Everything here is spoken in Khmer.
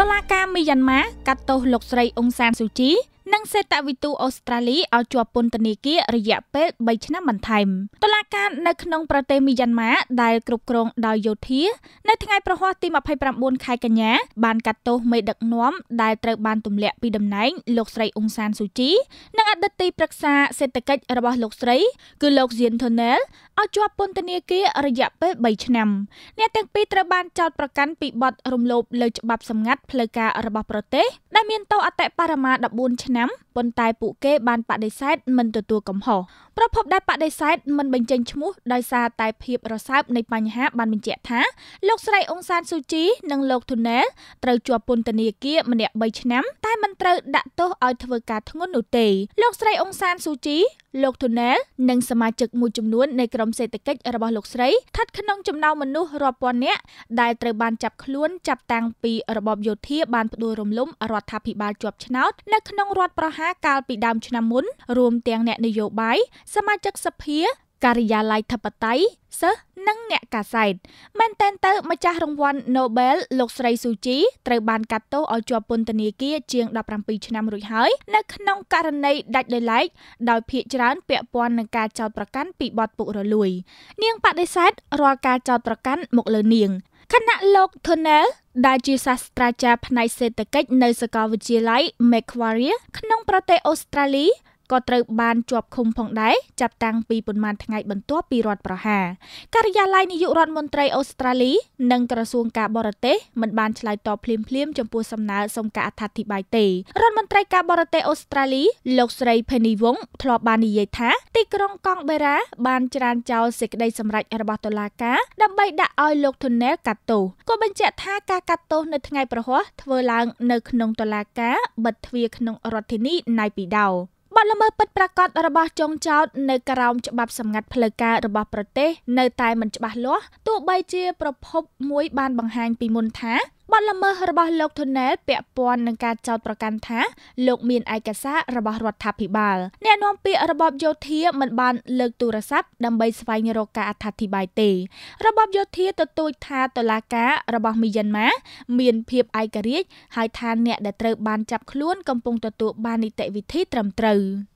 តុលាការមីយ៉ាន់ម៉ាកាត់ទោសលោកស្រីអ៊ុងសានស៊ូជីនិងសេតវិទូអូស្ត្រាលីឲ្យជាប់ពន្ធនាគាររយៈពេល3ឆ្នាំបន្ថែមតុលាការនៅក្នុងប្រទេសមីយ៉ាន់ម៉ាដែលគ្រប់គ្រងដោយយោធានៅថ្ងៃប្រហ័សទី29ខែកញ្ញាបានកាត់ទោសមេដឹកនាំដែលត្រូវបានទម្លាក់ពីតំណែងលោកស្រីអ៊ុងសានស៊ូជីនិងអតីតទីប្រឹក្សាសេដ្ឋកិច្ចរបស់ លោកស្រី គឺលោកសៀនធូណែលឲ្យជាប់ពន្ធនាគាររយៈពេល3ឆ្នាំអ្នកទាំងពីរត្រូវបានចោទប្រកាន់ពីបទរំលោភលើច្បាប់សម្ងាត់ផ្លូវការរបស់ប្រទេសដែលមានទោសអតិបរមា14ឆ្នាំ5ប៉ុន្តែពួកគេបានបដិសេធមិនទទួលកំហុសប្រភពដែលបដិសេធមិនបញ្ចេញឈ្មោះដោយសារតែ ភាពរសើបនៃបញ្ហា បានបញ្ជាក់ថាលោកស្រីអ៊ុងសានស៊ូជីនិងលោកធូណែលត្រូវជាប់ពន្ធនាគារម្នាក់3ឆ្នាំ តែមិនត្រូវដាក់ទោសឲ្យធ្វើការធ្ងន់នោះទេ លោកស្រីអ៊ុងសានស៊ូជីលោកធូណែលនិងសមាជិកមួយចំនួននៃក្រុមសេដ្ឋកិច្ចរបស់លោកស្រីស្ថិតក្នុងចំណោមមនុស្សរាប់ពាន់នាក់ដែលត្រូវបានចាប់ខ្លួនចាប់តាំងពីរបបយោធាបានផ្ដួលរំលំរដ្ឋាភិបាលជាប់ឆ្នោតនៅក្នុងរដ្ឋប្រហារហាកាលពីដើមឆ្នាំមុនរួមទាំងអ្នកនយោបាយសមាជិកសភា ការិយាល័យធិបតីសិស្សនិងអ្នកកាសែតមែនតែនទៅម្ចាស់រង្វាន់ Nobel លោកស្រីស៊ូជីត្រូវបានកាត់ទោសឲ្យជាប់ពន្ធនាគារជាង17ឆ្នាំរួចហើយនៅក្នុងករណីដាច់ដោយឡែកដោយភាកច្រើនពាក់ព័ន្ធនឹងការចោទប្រកាន់ពីបទពុករលួយ នាងបដិសេធរាល់ការចោទប្រកាន់មកលើនាងគណៈលោក Tunnel ដែលជាសាស្ត្រាចារ្យផ្នែកសេដ្ឋកិច្ចនៅសាកលវិទ្យាល័យ Macquarie ក្នុងប្រទេសអូស្ត្រាលីក៏ត្រូវបានជាប់ឃុំផងដែរចាប់តាំងពីប៉ុន្មានថ្ងៃ បន្ទាប់ពីរដ្ឋប្រហារការិយាល័យនាយករដ្ឋមន្ត្រីអូស្ត្រាលី និងក្រសួងការបរទេសមិនបានឆ្លើយតបភ្លាមៗចំពោះសំណើសុំការអត្ថាធិប្បាយទេរដ្ឋមន្ត្រីការបរទេសអូស្ត្រាលី លោកស្រី Penny Wong ធ្លាប់បាននិយាយថា ទីក្រុងកង់បេរ៉ាបានច្រានចោលសេចក្តីសម្រេចរបស់តុលាការដើម្បីដាក់ឲ្យលោកធូណែលកាត់ទោសក៏បញ្ជាក់ថាការកាត់ទោសនៅថ្ងៃប្រហ័សធ្វើឡើង នៅក្នុងតុលាការបិទទ្វារក្នុងរដ្ឋធានីណៃពីដោបទល្មើសពិតប្រាកដរបស់ចុងចោតនៅក្រោមច្បាប់សម្ងាត់ផ្លូវការរបស់ប្រទេសនៅតែមិនច្បាស់លាស់ទោះបីជាប្រភពមួយបានបង្ហាញពីមុនថាបទល្មើសរបស់លោកថូណែលពាក់ព័ន្ធនឹងការចោទប្រកាន់ថាលោកមានឯកសាររបស់រដ្ឋាភិបាលអ្នកនាំពាក្យរបបយោធាមិនបានលើកទូរស័ព្ទដើម្បីស្វែងរកការអត្ថាធិប្បាយទេ របបយោធាទទូចថាតុលាការរបស់មីយ៉ាន់ម៉ាមានភាពឯករាជ្យហើយថាអ្នកដែលត្រូវបានចាប់ខ្លួនកំពុងទទួលបាននីតិវិធីត្រឹមត្រូវ។